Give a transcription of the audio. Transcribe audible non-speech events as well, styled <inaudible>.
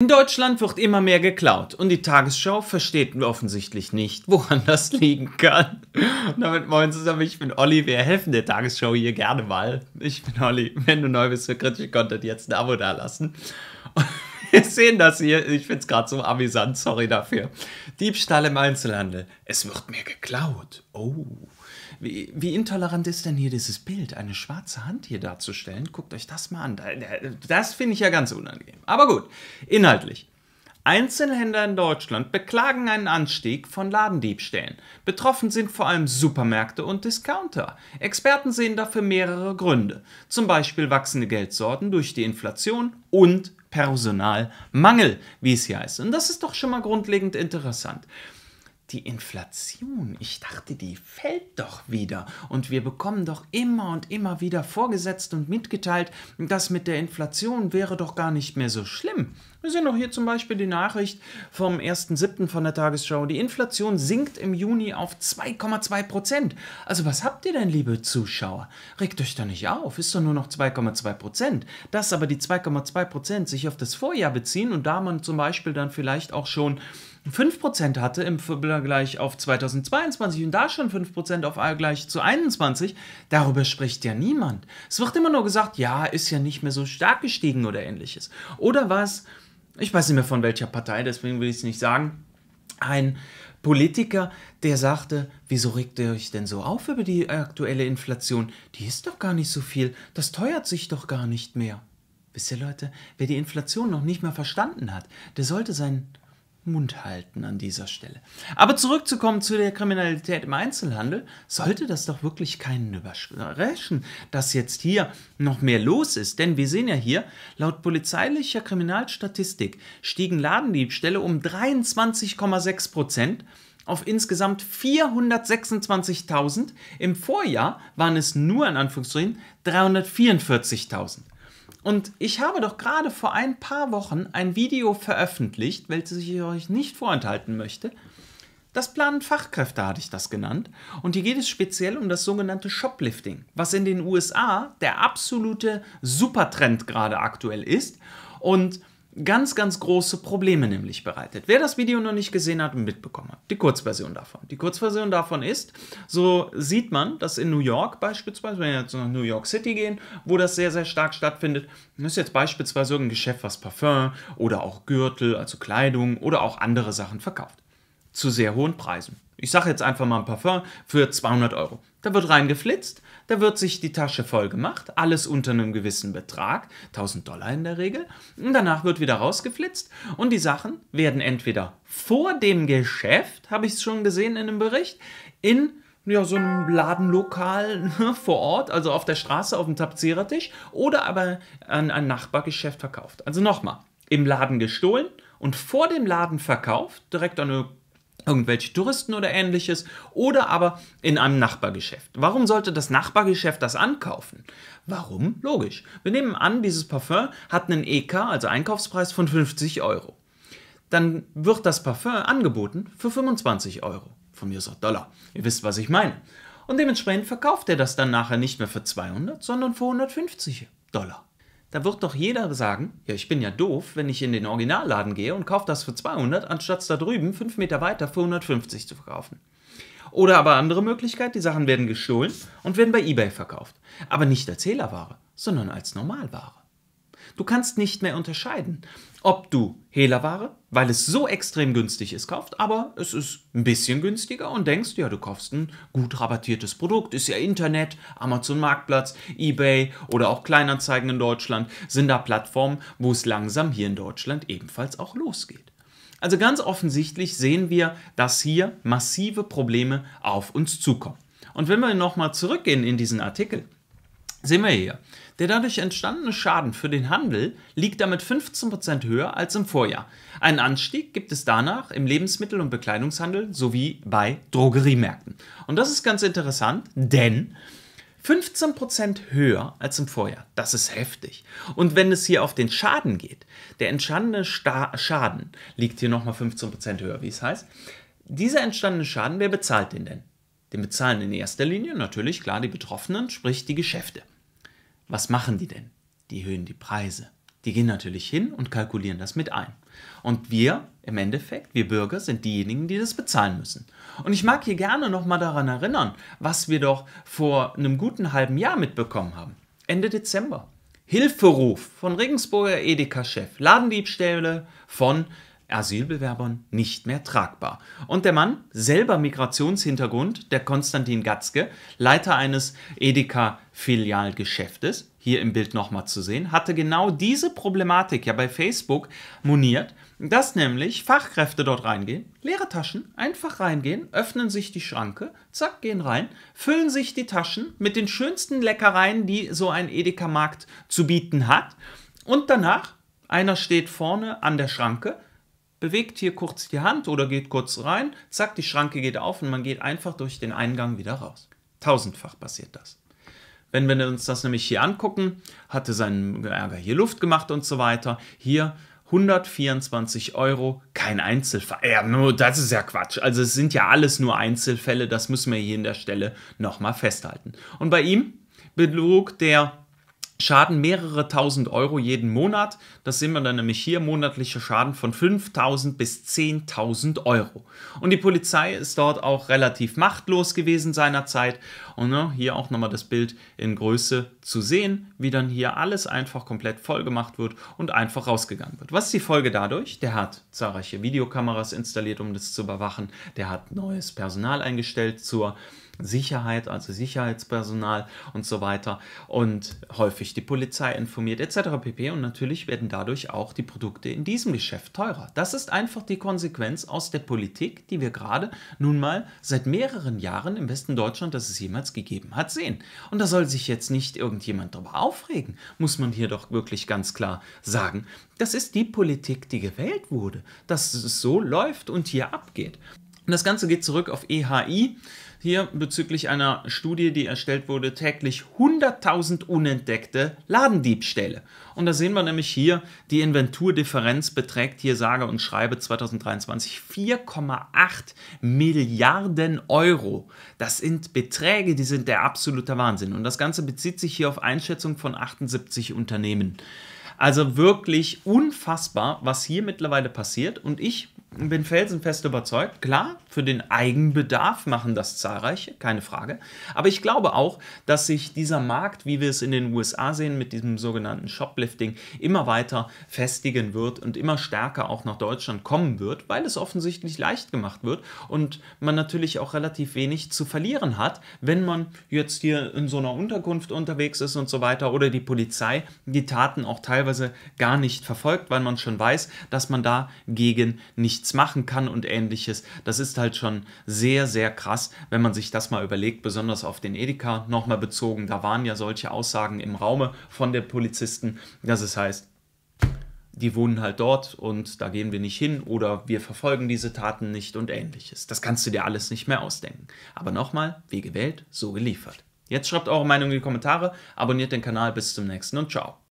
In Deutschland wird immer mehr geklaut und die Tagesschau versteht offensichtlich nicht, woran das liegen kann. Und damit moin zusammen, ich bin Olli, wir helfen der Tagesschau hier gerne mal. Ich bin Olli, wenn du neu bist für kritischen Content, jetzt ein Abo dalassen. Und <laughs> wir sehen das hier, ich find's gerade so amüsant, sorry dafür. Diebstahl im Einzelhandel, es wird mehr geklaut. Oh. Wie, wie intolerant ist denn hier dieses Bild, eine schwarze Hand hier darzustellen? Guckt euch das mal an. Das finde ich ja ganz unangenehm. Aber gut, inhaltlich. Einzelhändler in Deutschland beklagen einen Anstieg von Ladendiebstählen. Betroffen sind vor allem Supermärkte und Discounter. Experten sehen dafür mehrere Gründe, zum Beispiel wachsende Geldsorten durch die Inflation und Personalmangel, wie es hier heißt. Und das ist doch schon mal grundlegend interessant die Inflation, ich dachte, die fällt doch wieder. Und wir bekommen doch immer und immer wieder vorgesetzt und mitgeteilt, das mit der Inflation wäre doch gar nicht mehr so schlimm. Wir sehen doch hier zum Beispiel die Nachricht vom 1.7. von der Tagesschau. Die Inflation sinkt im Juni auf 2,2 Prozent. Also was habt ihr denn, liebe Zuschauer? Regt euch doch nicht auf, ist doch nur noch 2,2 Prozent. Dass aber die 2,2 Prozent sich auf das Vorjahr beziehen und da man zum Beispiel dann vielleicht auch schon 5% hatte im Vergleich auf 2022 und da schon 5% auf gleich zu 21, darüber spricht ja niemand. Es wird immer nur gesagt, ja, ist ja nicht mehr so stark gestiegen oder ähnliches. Oder was, ich weiß nicht mehr von welcher Partei, deswegen will ich es nicht sagen, ein Politiker, der sagte, wieso regt ihr euch denn so auf über die aktuelle Inflation? Die ist doch gar nicht so viel, das teuert sich doch gar nicht mehr. Wisst ihr Leute, wer die Inflation noch nicht mehr verstanden hat, der sollte sein Mund halten an dieser Stelle. Aber zurückzukommen zu der Kriminalität im Einzelhandel, sollte das doch wirklich keinen überraschen, dass jetzt hier noch mehr los ist. Denn wir sehen ja hier, laut polizeilicher Kriminalstatistik stiegen Ladendiebstähle um 23,6 Prozent auf insgesamt 426.000. Im Vorjahr waren es nur in Anführungsstrichen 344.000. Und ich habe doch gerade vor ein paar Wochen ein Video veröffentlicht, welches ich euch nicht vorenthalten möchte. Das planen Fachkräfte hatte ich das genannt. Und hier geht es speziell um das sogenannte Shoplifting, was in den USA der absolute Supertrend gerade aktuell ist. Und ganz, ganz große Probleme nämlich bereitet. Wer das Video noch nicht gesehen hat und mitbekommen hat, die Kurzversion davon. Die Kurzversion davon ist, so sieht man, dass in New York beispielsweise, wenn wir jetzt nach New York City gehen, wo das sehr, sehr stark stattfindet, ist jetzt beispielsweise irgendein Geschäft, was Parfum oder auch Gürtel, also Kleidung oder auch andere Sachen verkauft. Zu sehr hohen Preisen. Ich sage jetzt einfach mal ein Parfum für 200 Euro. Da wird reingeflitzt da wird sich die Tasche voll gemacht, alles unter einem gewissen Betrag, 1000 Dollar in der Regel. Und danach wird wieder rausgeflitzt und die Sachen werden entweder vor dem Geschäft, habe ich es schon gesehen in einem Bericht, in ja, so einem Ladenlokal ne, vor Ort, also auf der Straße, auf dem Tapezierertisch, oder aber an ein Nachbargeschäft verkauft. Also nochmal, im Laden gestohlen und vor dem Laden verkauft, direkt an eine irgendwelche Touristen oder ähnliches oder aber in einem Nachbargeschäft. Warum sollte das Nachbargeschäft das ankaufen? Warum? Logisch. Wir nehmen an, dieses Parfum hat einen EK, also Einkaufspreis von 50 Euro. Dann wird das Parfum angeboten für 25 Euro. Von mir ist auch Dollar. Ihr wisst, was ich meine. Und dementsprechend verkauft er das dann nachher nicht mehr für 200, sondern für 150 Dollar. Da wird doch jeder sagen, ja, ich bin ja doof, wenn ich in den Originalladen gehe und kaufe das für 200, anstatt da drüben 5 Meter weiter für 150 zu verkaufen. Oder aber andere Möglichkeit, die Sachen werden gestohlen und werden bei eBay verkauft. Aber nicht als Hehlerware, sondern als Normalware. Du kannst nicht mehr unterscheiden, ob du Hehlerware weil es so extrem günstig ist, kauft, aber es ist ein bisschen günstiger und denkst, ja, du kaufst ein gut rabattiertes Produkt, ist ja Internet, Amazon Marktplatz, eBay oder auch Kleinanzeigen in Deutschland sind da Plattformen, wo es langsam hier in Deutschland ebenfalls auch losgeht. Also ganz offensichtlich sehen wir, dass hier massive Probleme auf uns zukommen. Und wenn wir nochmal zurückgehen in diesen Artikel, sehen wir hier, der dadurch entstandene Schaden für den Handel liegt damit 15% höher als im Vorjahr. Einen Anstieg gibt es danach im Lebensmittel- und Bekleidungshandel sowie bei Drogeriemärkten. Und das ist ganz interessant, denn 15% höher als im Vorjahr. Das ist heftig. Und wenn es hier auf den Schaden geht, der entstandene Sta Schaden liegt hier nochmal 15% höher, wie es heißt. Dieser entstandene Schaden, wer bezahlt den denn? Den bezahlen in erster Linie natürlich klar die Betroffenen, sprich die Geschäfte. Was machen die denn? Die erhöhen die Preise. Die gehen natürlich hin und kalkulieren das mit ein. Und wir, im Endeffekt, wir Bürger, sind diejenigen, die das bezahlen müssen. Und ich mag hier gerne nochmal daran erinnern, was wir doch vor einem guten halben Jahr mitbekommen haben. Ende Dezember. Hilferuf von Regensburger Edeka-Chef. Ladendiebstähle von Asylbewerbern nicht mehr tragbar. Und der Mann, selber Migrationshintergrund, der Konstantin Gatzke, Leiter eines Edeka Filialgeschäftes, hier im Bild nochmal zu sehen, hatte genau diese Problematik ja bei Facebook moniert, dass nämlich Fachkräfte dort reingehen, leere Taschen, einfach reingehen, öffnen sich die Schranke, zack, gehen rein, füllen sich die Taschen mit den schönsten Leckereien, die so ein Edeka-Markt zu bieten hat. Und danach, einer steht vorne an der Schranke, bewegt hier kurz die Hand oder geht kurz rein, zack, die Schranke geht auf und man geht einfach durch den Eingang wieder raus. Tausendfach passiert das. Wenn wir uns das nämlich hier angucken, hatte seinen Ärger hier Luft gemacht und so weiter. Hier 124 Euro, kein Einzelfall. Ja, nur das ist ja Quatsch. Also es sind ja alles nur Einzelfälle, das müssen wir hier in der Stelle nochmal festhalten. Und bei ihm belog der Schaden mehrere tausend Euro jeden Monat. Das sehen wir dann nämlich hier, monatlicher Schaden von 5000 bis 10.000 Euro. Und die Polizei ist dort auch relativ machtlos gewesen seinerzeit. Und ne, hier auch nochmal das Bild in Größe zu sehen, wie dann hier alles einfach komplett voll gemacht wird und einfach rausgegangen wird. Was ist die Folge dadurch? Der hat zahlreiche Videokameras installiert, um das zu überwachen. Der hat neues Personal eingestellt zur Sicherheit, also Sicherheitspersonal und so weiter und häufig die Polizei informiert etc. pp. Und natürlich werden dadurch auch die Produkte in diesem Geschäft teurer. Das ist einfach die Konsequenz aus der Politik, die wir gerade nun mal seit mehreren Jahren im Westen Deutschland, das es jemals gegeben hat, sehen. Und da soll sich jetzt nicht irgendjemand darüber aufregen, muss man hier doch wirklich ganz klar sagen. Das ist die Politik, die gewählt wurde, dass es so läuft und hier abgeht. Und das Ganze geht zurück auf EHI, hier bezüglich einer Studie, die erstellt wurde, täglich 100.000 unentdeckte Ladendiebstähle. Und da sehen wir nämlich hier, die Inventurdifferenz beträgt hier sage und schreibe 2023 4,8 Milliarden Euro. Das sind Beträge, die sind der absolute Wahnsinn. Und das Ganze bezieht sich hier auf Einschätzung von 78 Unternehmen. Also wirklich unfassbar, was hier mittlerweile passiert. Und ich bin felsenfest überzeugt, klar, für den Eigenbedarf machen das zahlreiche, keine Frage. Aber ich glaube auch, dass sich dieser Markt, wie wir es in den USA sehen, mit diesem sogenannten Shoplifting immer weiter festigen wird und immer stärker auch nach Deutschland kommen wird, weil es offensichtlich leicht gemacht wird und man natürlich auch relativ wenig zu verlieren hat, wenn man jetzt hier in so einer Unterkunft unterwegs ist und so weiter oder die Polizei die Taten auch teilweise gar nicht verfolgt, weil man schon weiß, dass man dagegen nicht nichts machen kann und ähnliches. Das ist halt schon sehr, sehr krass, wenn man sich das mal überlegt, besonders auf den Edeka nochmal bezogen. Da waren ja solche Aussagen im Raume von der Polizisten, dass es heißt, die wohnen halt dort und da gehen wir nicht hin oder wir verfolgen diese Taten nicht und ähnliches. Das kannst du dir alles nicht mehr ausdenken. Aber nochmal, wie gewählt, so geliefert. Jetzt schreibt eure Meinung in die Kommentare, abonniert den Kanal, bis zum nächsten und ciao.